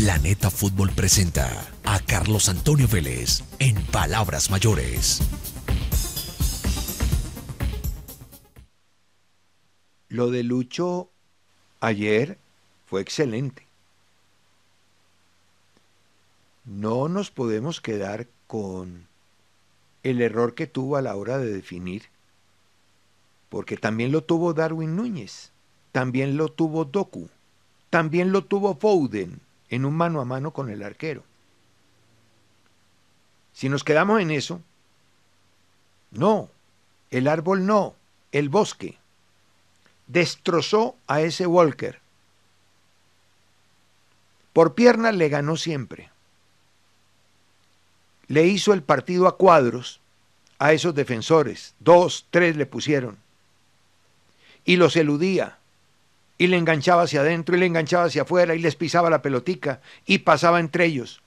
Planeta Fútbol presenta a Carlos Antonio Vélez en Palabras Mayores. Lo de Lucho ayer fue excelente. No nos podemos quedar con el error que tuvo a la hora de definir, porque también lo tuvo Darwin Núñez, también lo tuvo Doku, también lo tuvo Foden en un mano a mano con el arquero. Si nos quedamos en eso, no, el árbol no, el bosque destrozó a ese Walker. Por piernas le ganó siempre. Le hizo el partido a cuadros a esos defensores. Dos, tres le pusieron. Y los eludía y le enganchaba hacia adentro y le enganchaba hacia afuera y les pisaba la pelotica y pasaba entre ellos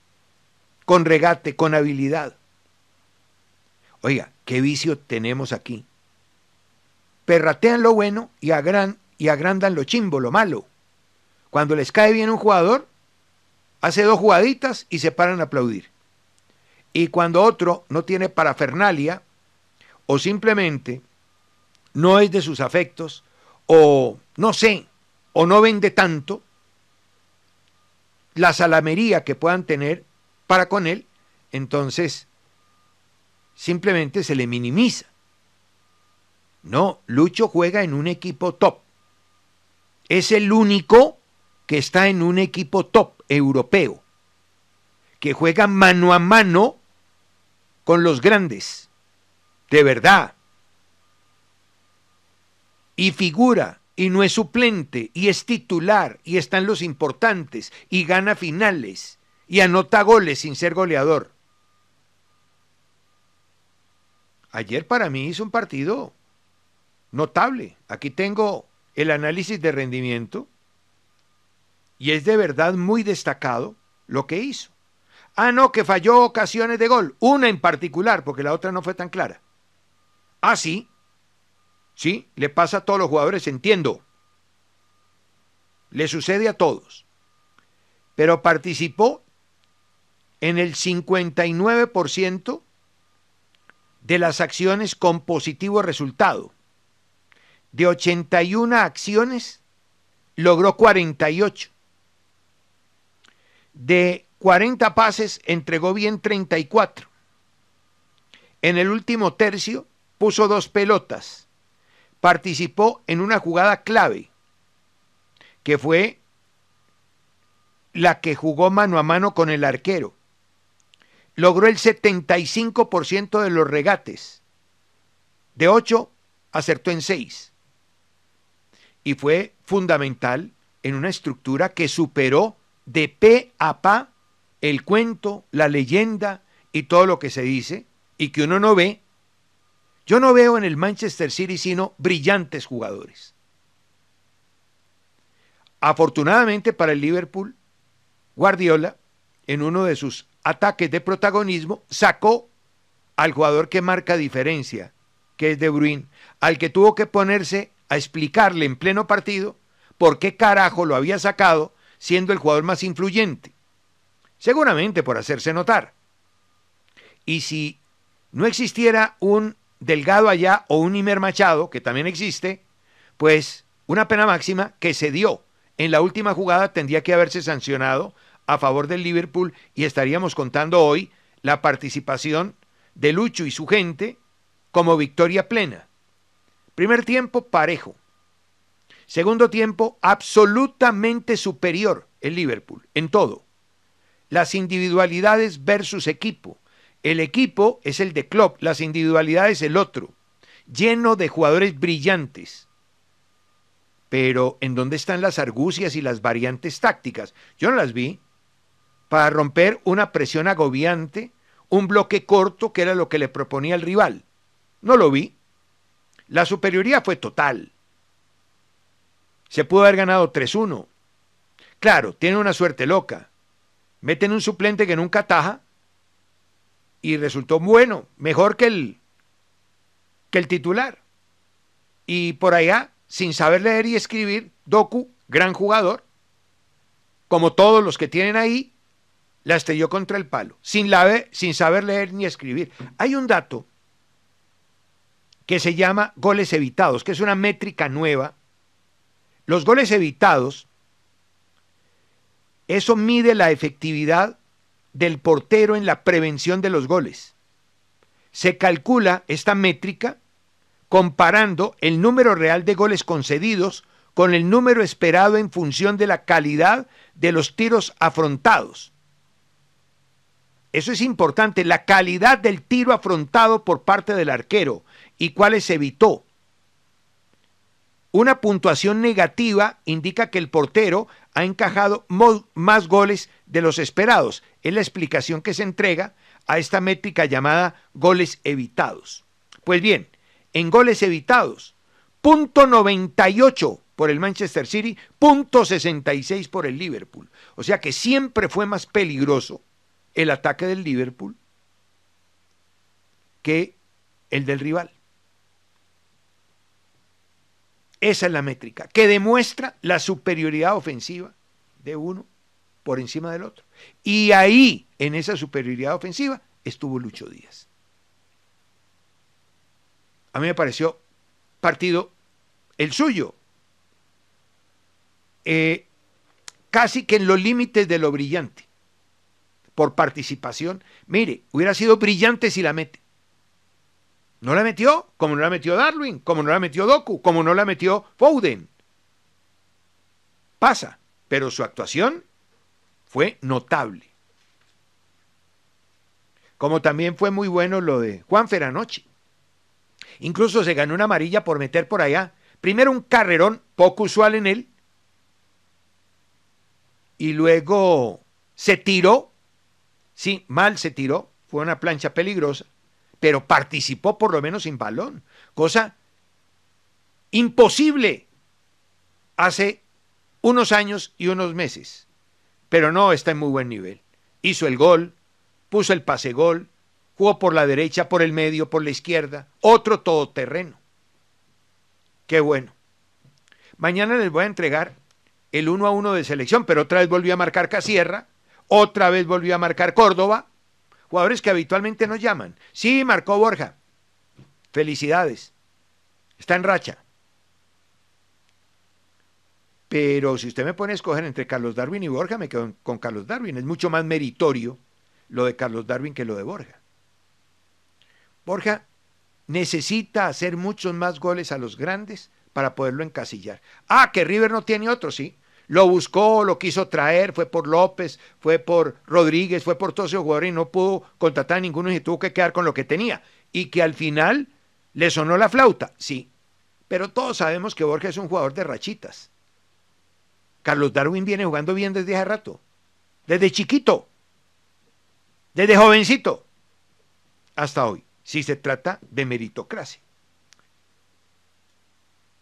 con regate, con habilidad. Oiga, qué vicio tenemos aquí. Perratean lo bueno y, agran, y agrandan lo chimbo, lo malo. Cuando les cae bien un jugador, hace dos jugaditas y se paran a aplaudir. Y cuando otro no tiene parafernalia o simplemente no es de sus afectos o no sé, o no vende tanto la salamería que puedan tener para con él, entonces simplemente se le minimiza. No, Lucho juega en un equipo top. Es el único que está en un equipo top europeo, que juega mano a mano con los grandes, de verdad. Y figura y no es suplente y es titular y están los importantes y gana finales y anota goles sin ser goleador. Ayer para mí hizo un partido notable. Aquí tengo el análisis de rendimiento y es de verdad muy destacado lo que hizo. Ah, no, que falló ocasiones de gol, una en particular, porque la otra no fue tan clara. Ah, sí, ¿Sí? Le pasa a todos los jugadores, entiendo. Le sucede a todos. Pero participó en el 59% de las acciones con positivo resultado. De 81 acciones, logró 48. De 40 pases, entregó bien 34. En el último tercio, puso dos pelotas participó en una jugada clave, que fue la que jugó mano a mano con el arquero. Logró el 75% de los regates. De 8 acertó en 6. Y fue fundamental en una estructura que superó de pe a pa el cuento, la leyenda y todo lo que se dice y que uno no ve yo no veo en el Manchester City sino brillantes jugadores. Afortunadamente para el Liverpool, Guardiola, en uno de sus ataques de protagonismo, sacó al jugador que marca diferencia, que es De Bruyne, al que tuvo que ponerse a explicarle en pleno partido por qué carajo lo había sacado siendo el jugador más influyente. Seguramente por hacerse notar. Y si no existiera un Delgado allá o un Imer Machado, que también existe, pues una pena máxima que se dio en la última jugada tendría que haberse sancionado a favor del Liverpool y estaríamos contando hoy la participación de Lucho y su gente como victoria plena. Primer tiempo parejo. Segundo tiempo absolutamente superior el Liverpool en todo. Las individualidades versus equipo. El equipo es el de Klopp, las individualidades el otro, lleno de jugadores brillantes. Pero ¿en dónde están las argucias y las variantes tácticas? Yo no las vi. Para romper una presión agobiante, un bloque corto que era lo que le proponía el rival. No lo vi. La superioridad fue total. Se pudo haber ganado 3-1. Claro, tiene una suerte loca. Meten un suplente que nunca taja y resultó bueno, mejor que el, que el titular. Y por allá, sin saber leer y escribir, Doku, gran jugador, como todos los que tienen ahí, la estrelló contra el palo, sin, la, sin saber leer ni escribir. Hay un dato que se llama goles evitados, que es una métrica nueva. Los goles evitados, eso mide la efectividad del portero en la prevención de los goles. Se calcula esta métrica comparando el número real de goles concedidos con el número esperado en función de la calidad de los tiros afrontados. Eso es importante, la calidad del tiro afrontado por parte del arquero y cuáles evitó. Una puntuación negativa indica que el portero ha encajado más goles de los esperados. Es la explicación que se entrega a esta métrica llamada goles evitados. Pues bien, en goles evitados, punto 98 por el Manchester City, punto 66 por el Liverpool. O sea que siempre fue más peligroso el ataque del Liverpool que el del rival. Esa es la métrica, que demuestra la superioridad ofensiva de uno por encima del otro. Y ahí, en esa superioridad ofensiva, estuvo Lucho Díaz. A mí me pareció partido el suyo. Eh, casi que en los límites de lo brillante, por participación. Mire, hubiera sido brillante si la mete. No la metió, como no la metió Darwin, como no la metió Doku, como no la metió Foden. Pasa, pero su actuación fue notable. Como también fue muy bueno lo de Juan Feranochi. Incluso se ganó una amarilla por meter por allá. Primero un carrerón poco usual en él. Y luego se tiró. Sí, mal se tiró. Fue una plancha peligrosa pero participó por lo menos sin balón, cosa imposible hace unos años y unos meses, pero no está en muy buen nivel. Hizo el gol, puso el pase gol, jugó por la derecha, por el medio, por la izquierda, otro todoterreno. Qué bueno. Mañana les voy a entregar el uno a uno de selección, pero otra vez volvió a marcar Casierra, otra vez volvió a marcar Córdoba, jugadores que habitualmente nos llaman. Sí, marcó Borja. Felicidades. Está en racha. Pero si usted me pone a escoger entre Carlos Darwin y Borja, me quedo con Carlos Darwin. Es mucho más meritorio lo de Carlos Darwin que lo de Borja. Borja necesita hacer muchos más goles a los grandes para poderlo encasillar. Ah, que River no tiene otro, sí. Lo buscó, lo quiso traer, fue por López, fue por Rodríguez, fue por todos esos jugadores y no pudo contratar a ninguno y tuvo que quedar con lo que tenía. Y que al final le sonó la flauta, sí. Pero todos sabemos que Borges es un jugador de rachitas. Carlos Darwin viene jugando bien desde hace rato, desde chiquito, desde jovencito, hasta hoy, si se trata de meritocracia.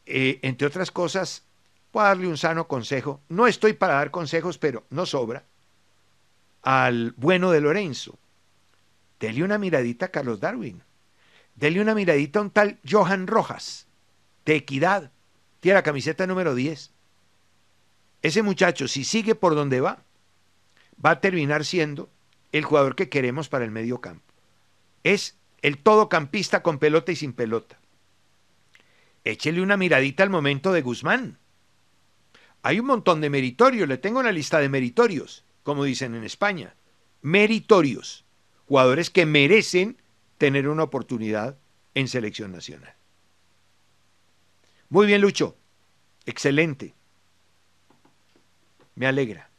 Eh, entre otras cosas, Voy darle un sano consejo. No estoy para dar consejos, pero no sobra. Al bueno de Lorenzo. Dele una miradita a Carlos Darwin. Dele una miradita a un tal Johan Rojas, de Equidad. Tiene la camiseta número 10. Ese muchacho, si sigue por donde va, va a terminar siendo el jugador que queremos para el medio campo. Es el todocampista con pelota y sin pelota. Échele una miradita al momento de Guzmán. Hay un montón de meritorios, le tengo una lista de meritorios, como dicen en España. Meritorios, jugadores que merecen tener una oportunidad en selección nacional. Muy bien, Lucho. Excelente. Me alegra.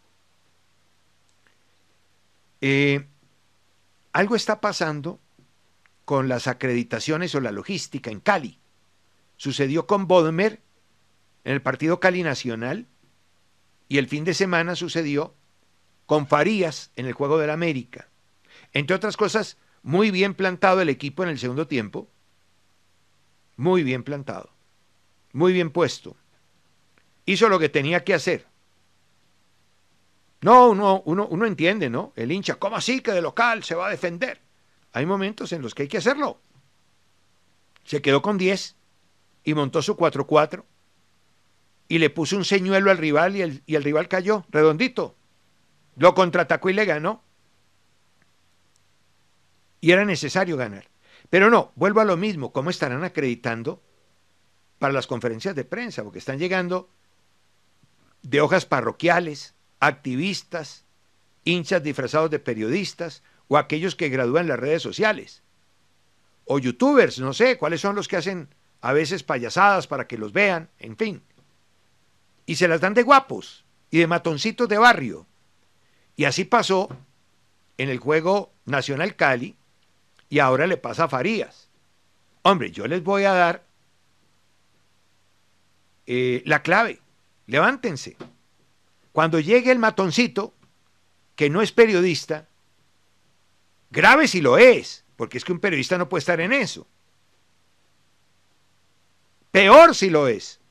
Eh, algo está pasando con las acreditaciones o la logística en Cali. Sucedió con Bodmer en el partido Cali Nacional. Y el fin de semana sucedió con Farías en el juego del América. Entre otras cosas, muy bien plantado el equipo en el segundo tiempo. Muy bien plantado. Muy bien puesto. Hizo lo que tenía que hacer. No, uno, uno, uno entiende, ¿no? El hincha, ¿cómo así que de local se va a defender? Hay momentos en los que hay que hacerlo. Se quedó con 10 y montó su 4-4 y le puso un señuelo al rival y el, rival cayó, redondito. Lo contraatacó y le ganó. Y era necesario ganar. Pero no, vuelvo a lo mismo, ¿cómo estarán acreditando para las conferencias de prensa? Porque están llegando de hojas parroquiales, activistas, hinchas disfrazados de periodistas o aquellos que gradúan las redes sociales. O youtubers, no sé, cuáles son los que hacen a veces payasadas para que los vean, en fin y se las dan de guapos y de matoncitos de barrio. Y así pasó en el juego Nacional Cali y ahora le pasa a Farías. Hombre, yo les voy a dar eh, la clave. Levántense. Cuando llegue el matoncito, que no es periodista, grave si lo es, porque es que un periodista no puede estar en eso. Peor si lo es.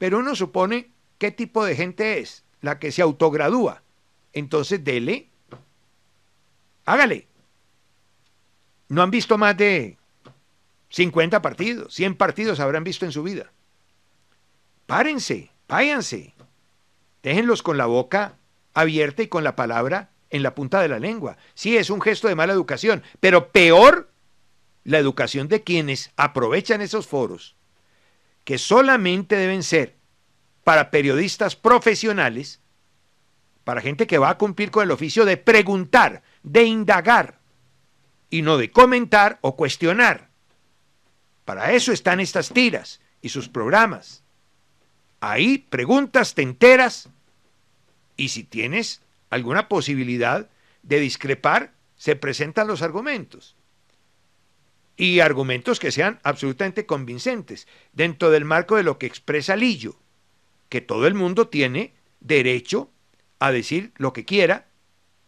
Pero uno supone qué tipo de gente es, la que se autogradúa. Entonces, dele, hágale. No han visto más de 50 partidos, 100 partidos habrán visto en su vida. Párense, váyanse. Déjenlos con la boca abierta y con la palabra en la punta de la lengua. Sí, es un gesto de mala educación, pero peor la educación de quienes aprovechan esos foros que solamente deben ser para periodistas profesionales, para gente que va a cumplir con el oficio de preguntar, de indagar, y no de comentar o cuestionar. Para eso están estas tiras y sus programas. Ahí preguntas, te enteras, y si tienes alguna posibilidad de discrepar, se presentan los argumentos y argumentos que sean absolutamente convincentes dentro del marco de lo que expresa Lillo, que todo el mundo tiene derecho a decir lo que quiera,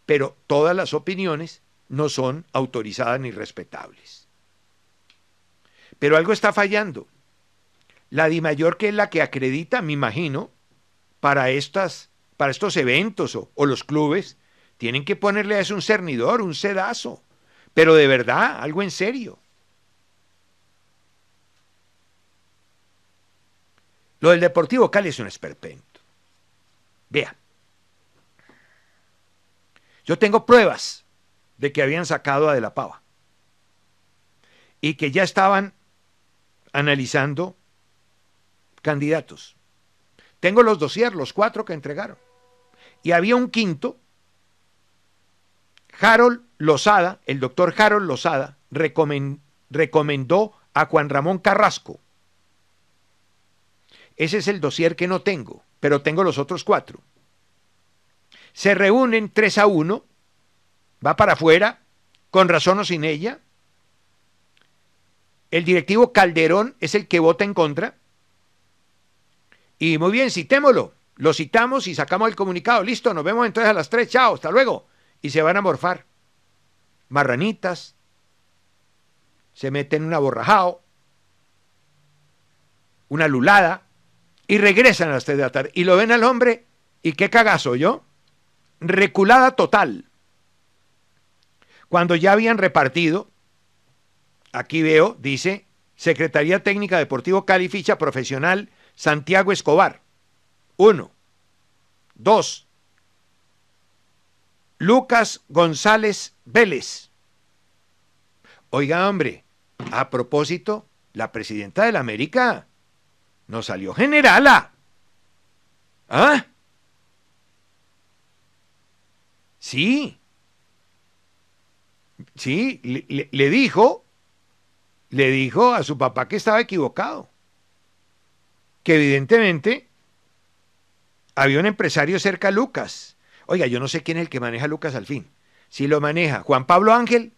pero todas las opiniones no son autorizadas ni respetables. Pero algo está fallando. La Di Mayor, que es la que acredita, me imagino, para, estas, para estos eventos o, los clubes, tienen que ponerle a eso un cernidor, un sedazo, pero de verdad, algo en serio Lo del Deportivo Cali es un esperpento. Vea. Yo tengo pruebas de que habían sacado a De la Pava y que ya estaban analizando candidatos. Tengo los dosier, los cuatro que entregaron. Y había un quinto, Harold Lozada, el doctor Harold Lozada, recomendó a Juan Ramón Carrasco, ese es el dossier que no tengo, pero tengo los otros cuatro. Se reúnen tres a uno va para afuera, con razón o sin ella. El directivo Calderón es el que vota en contra. Y muy bien, citémoslo. Lo citamos y sacamos el comunicado. Listo, nos vemos entonces a las tres Chao, hasta luego. Y se van a morfar. Marranitas. Se meten un aborrajado Una lulada y regresan a las 3 de la tarde y lo ven al hombre y qué cagazo yo. Reculada total. Cuando ya habían repartido, aquí veo, dice, Secretaría Técnica Deportivo Calificha profesional Santiago Escobar. Uno. Dos. Lucas González Vélez. Oiga, hombre, a propósito, la presidenta de la América no salió generala. Ah. ¿Ah? Sí. Sí, le, dijo, le dijo a su papá que estaba equivocado. Que evidentemente había un empresario cerca a Lucas. Oiga, yo no sé quién es el que maneja Lucas al fin. Si lo maneja Juan Pablo Ángel,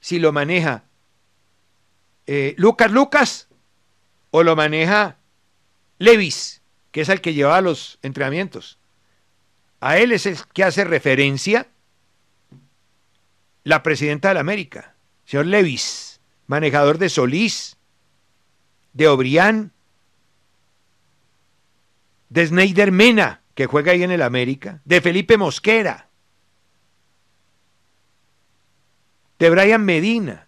si lo maneja eh, Lucas Lucas, o lo maneja Levis, que es el que llevaba los entrenamientos. A él es el que hace referencia la presidenta de la América, señor Levis, manejador de Solís, de Obrián, de Snyder Mena, que juega ahí en el América, de Felipe Mosquera, de Brian Medina,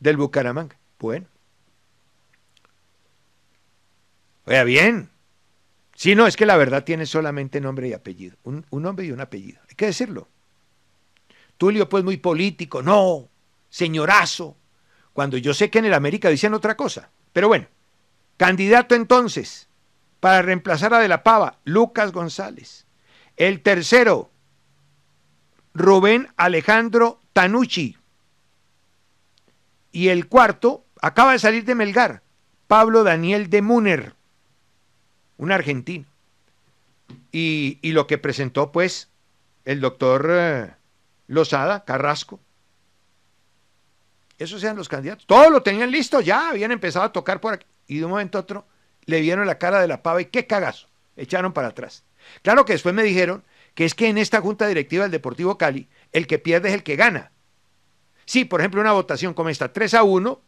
del Bucaramanga. Bueno, Oiga, bien. si no, es que la verdad tiene solamente nombre y apellido. Un, nombre y un apellido. Hay que decirlo. Tulio, pues, muy político. No, señorazo. Cuando yo sé que en el América dicen otra cosa. Pero bueno, candidato entonces para reemplazar a De la Pava, Lucas González. El tercero, Rubén Alejandro Tanucci. Y el cuarto, acaba de salir de Melgar, Pablo Daniel de Muner un argentino. Y, y lo que presentó, pues, el doctor eh, losada Carrasco. Esos eran los candidatos. Todos lo tenían listo, ya habían empezado a tocar por aquí. Y de un momento a otro le vieron la cara de la pava y qué cagazo. Echaron para atrás. Claro que después me dijeron que es que en esta junta directiva del Deportivo Cali, el que pierde es el que gana. Sí, por ejemplo, una votación como esta, 3 a 1,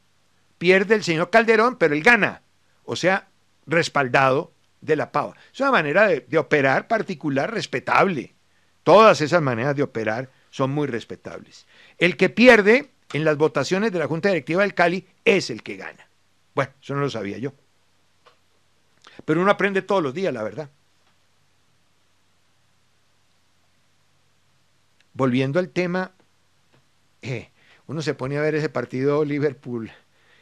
pierde el señor Calderón, pero él gana. O sea, respaldado de la pava. Es una manera de, operar particular respetable. Todas esas maneras de operar son muy respetables. El que pierde en las votaciones de la Junta Directiva del Cali es el que gana. Bueno, eso no lo sabía yo. Pero uno aprende todos los días, la verdad. Volviendo al tema, eh, uno se pone a ver ese partido Liverpool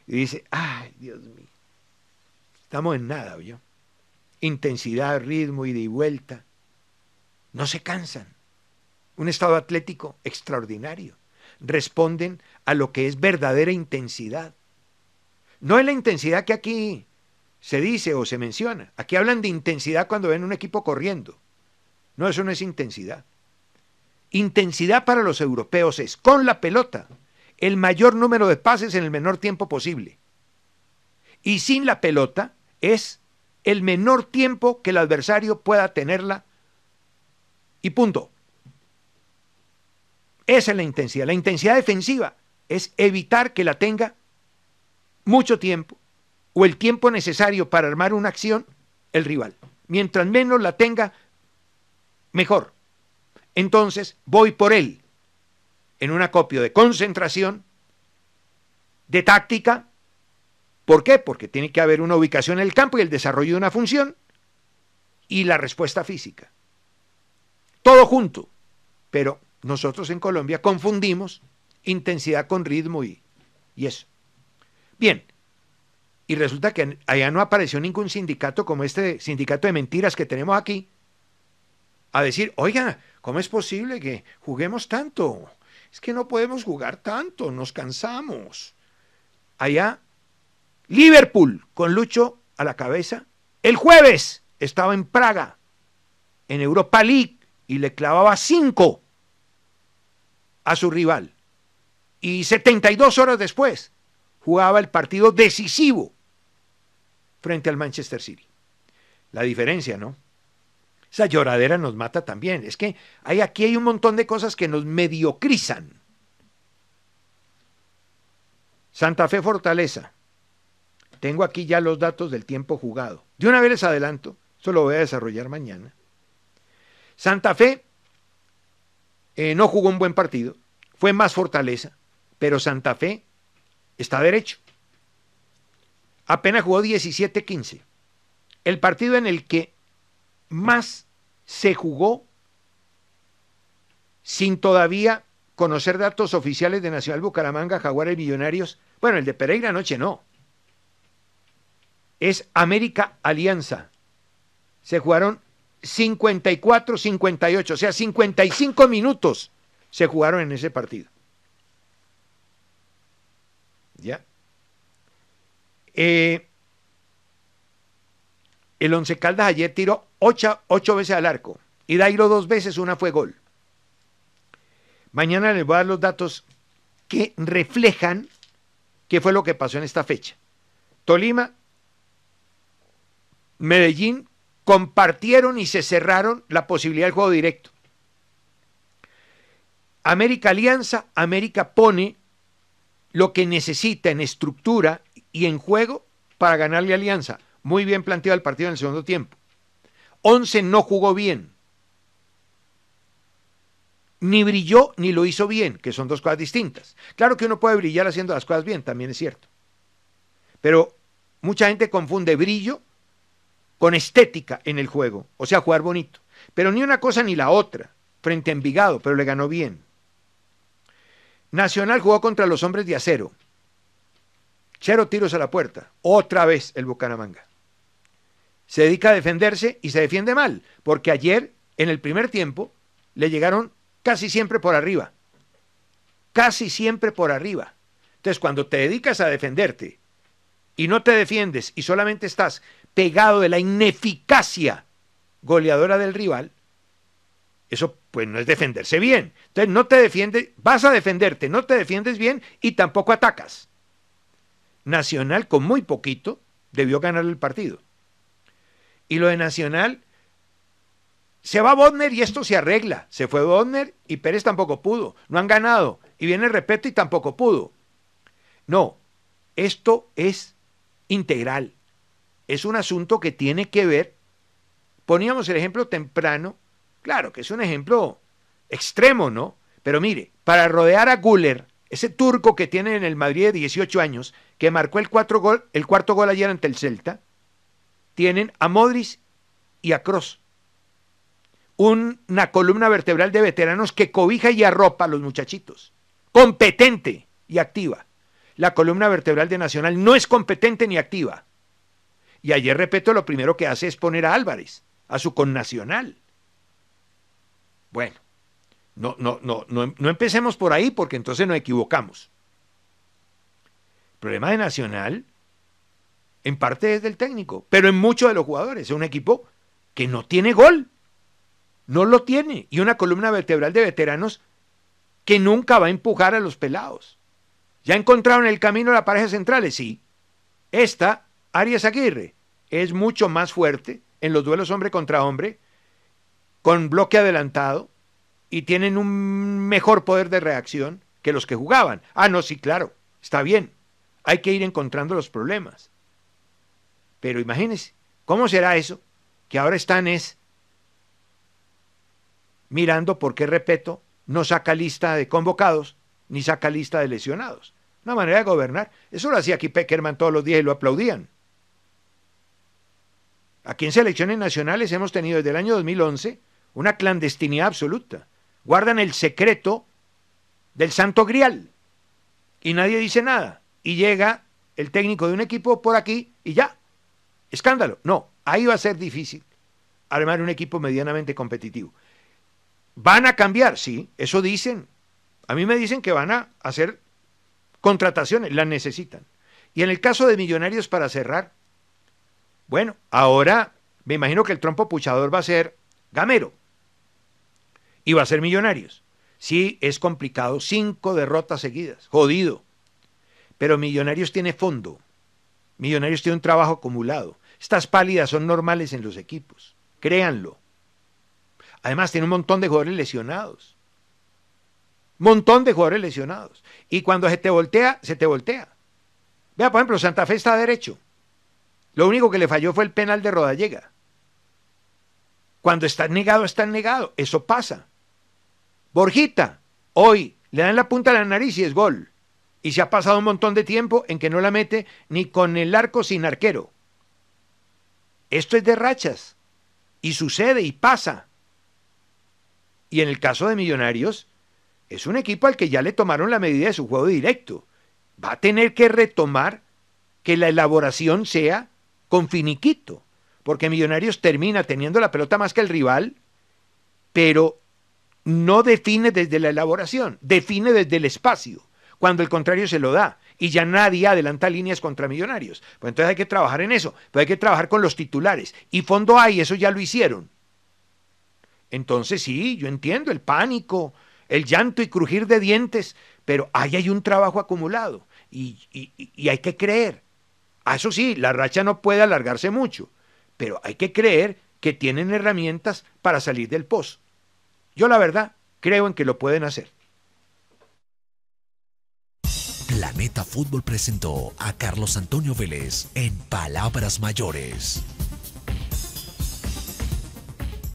y dice, ay, Dios mío, estamos en nada, yo intensidad, ritmo, ida y vuelta. No se cansan. Un estado atlético extraordinario. Responden a lo que es verdadera intensidad. No es la intensidad que aquí se dice o se menciona. Aquí hablan de intensidad cuando ven un equipo corriendo. No, eso no es intensidad. Intensidad para los europeos es con la pelota el mayor número de pases en el menor tiempo posible. Y sin la pelota es el menor tiempo que el adversario pueda tenerla y punto. Esa es la intensidad. La intensidad defensiva es evitar que la tenga mucho tiempo o el tiempo necesario para armar una acción el rival. Mientras menos la tenga, mejor. Entonces voy por él en un acopio de concentración, de táctica, ¿Por qué? Porque tiene que haber una ubicación en el campo y el desarrollo de una función y la respuesta física. Todo junto. Pero nosotros en Colombia confundimos intensidad con ritmo y, y eso. Bien, y resulta que allá no apareció ningún sindicato como este sindicato de mentiras que tenemos aquí a decir, oiga, ¿cómo es posible que juguemos tanto? Es que no podemos jugar tanto, nos cansamos. Allá Liverpool con Lucho a la cabeza. El jueves estaba en Praga, en Europa League, y le clavaba cinco a su rival. Y 72 horas después jugaba el partido decisivo frente al Manchester City. La diferencia, ¿no? Esa lloradera nos mata también. Es que hay, aquí hay un montón de cosas que nos mediocrizan. Santa Fe Fortaleza, tengo aquí ya los datos del tiempo jugado. De una vez les adelanto, eso lo voy a desarrollar mañana. Santa Fe eh, no jugó un buen partido, fue más fortaleza, pero Santa Fe está derecho. Apenas jugó 17-15. El partido en el que más se jugó sin todavía conocer datos oficiales de Nacional Bucaramanga, Jaguar y Millonarios. Bueno, el de Pereira anoche no, es América Alianza. Se jugaron 54-58, o sea, 55 minutos se jugaron en ese partido. ¿Ya? Eh, el Once Caldas ayer tiró ocho, veces al arco. Y Dairo dos veces, una fue gol. Mañana les voy a dar los datos que reflejan qué fue lo que pasó en esta fecha. Tolima Medellín compartieron y se cerraron la posibilidad del juego directo. América Alianza, América pone lo que necesita en estructura y en juego para ganarle a Alianza. Muy bien planteado el partido en el segundo tiempo. Once no jugó bien. Ni brilló ni lo hizo bien, que son dos cosas distintas. Claro que uno puede brillar haciendo las cosas bien, también es cierto. Pero mucha gente confunde brillo con estética en el juego, o sea, jugar bonito. Pero ni una cosa ni la otra, frente a Envigado, pero le ganó bien. Nacional jugó contra los hombres de acero. Cero tiros a la puerta. Otra vez el Bucaramanga. Se dedica a defenderse y se defiende mal, porque ayer, en el primer tiempo, le llegaron casi siempre por arriba. Casi siempre por arriba. Entonces, cuando te dedicas a defenderte y no te defiendes y solamente estás pegado de la ineficacia goleadora del rival, eso pues no es defenderse bien. Entonces no te defiendes, vas a defenderte, no te defiendes bien y tampoco atacas. Nacional con muy poquito debió ganar el partido. Y lo de Nacional, se va Bodner y esto se arregla. Se fue Bodner y Pérez tampoco pudo. No han ganado. Y viene el respeto y tampoco pudo. No, esto es integral es un asunto que tiene que ver, poníamos el ejemplo temprano, claro que es un ejemplo extremo, ¿no? Pero mire, para rodear a Guller, ese turco que tiene en el Madrid de 18 años, que marcó el, gol, el cuarto gol ayer ante el Celta, tienen a Modric y a Cross. Una columna vertebral de veteranos que cobija y arropa a los muchachitos. Competente y activa. La columna vertebral de Nacional no es competente ni activa. Y ayer, repito, lo primero que hace es poner a Álvarez, a su connacional. Bueno, no, no, no, no, empecemos por ahí porque entonces nos equivocamos. El problema de Nacional, en parte es del técnico, pero en muchos de los jugadores. Es un equipo que no tiene gol. No lo tiene. Y una columna vertebral de veteranos que nunca va a empujar a los pelados. ¿Ya encontraron el camino a la pareja central? Sí. Esta, Arias Aguirre es mucho más fuerte en los duelos hombre contra hombre, con bloque adelantado y tienen un mejor poder de reacción que los que jugaban. Ah, no, sí, claro, está bien. Hay que ir encontrando los problemas. Pero imagínense, ¿cómo será eso? Que ahora están es mirando por qué, repito, no saca lista de convocados ni saca lista de lesionados. Una manera de gobernar. Eso lo hacía aquí Peckerman todos los días y lo aplaudían. Aquí en selecciones nacionales hemos tenido desde el año 2011 una clandestinidad absoluta. Guardan el secreto del santo grial y nadie dice nada. Y llega el técnico de un equipo por aquí y ya. Escándalo. No, ahí va a ser difícil armar un equipo medianamente competitivo. Van a cambiar, sí, eso dicen. A mí me dicen que van a hacer contrataciones, las necesitan. Y en el caso de Millonarios, para cerrar, bueno, ahora me imagino que el trompo puchador va a ser Gamero y va a ser Millonarios. Sí, es complicado, cinco derrotas seguidas, jodido. Pero Millonarios tiene fondo, Millonarios tiene un trabajo acumulado. Estas pálidas son normales en los equipos, créanlo. Además, tiene un montón de jugadores lesionados. Montón de jugadores lesionados. Y cuando se te voltea, se te voltea. Vea, por ejemplo, Santa Fe está derecho. Lo único que le falló fue el penal de Rodallega. Cuando está negado, está negado. Eso pasa. Borjita, hoy le dan la punta a la nariz y es gol. Y se ha pasado un montón de tiempo en que no la mete ni con el arco sin arquero. Esto es de rachas. Y sucede y pasa. Y en el caso de Millonarios, es un equipo al que ya le tomaron la medida de su juego directo. Va a tener que retomar que la elaboración sea con finiquito, porque Millonarios termina teniendo la pelota más que el rival, pero no define desde la elaboración, define desde el espacio, cuando el contrario se lo da y ya nadie adelanta líneas contra Millonarios. Pues entonces hay que trabajar en eso, pues hay que trabajar con los titulares. Y fondo hay, eso ya lo hicieron. Entonces sí, yo entiendo el pánico, el llanto y crujir de dientes, pero ahí hay un trabajo acumulado y hay que creer eso sí, la racha no puede alargarse mucho, pero hay que creer que tienen herramientas para salir del pozo. Yo la verdad creo en que lo pueden hacer. Planeta Fútbol presentó a Carlos Antonio Vélez en Palabras Mayores.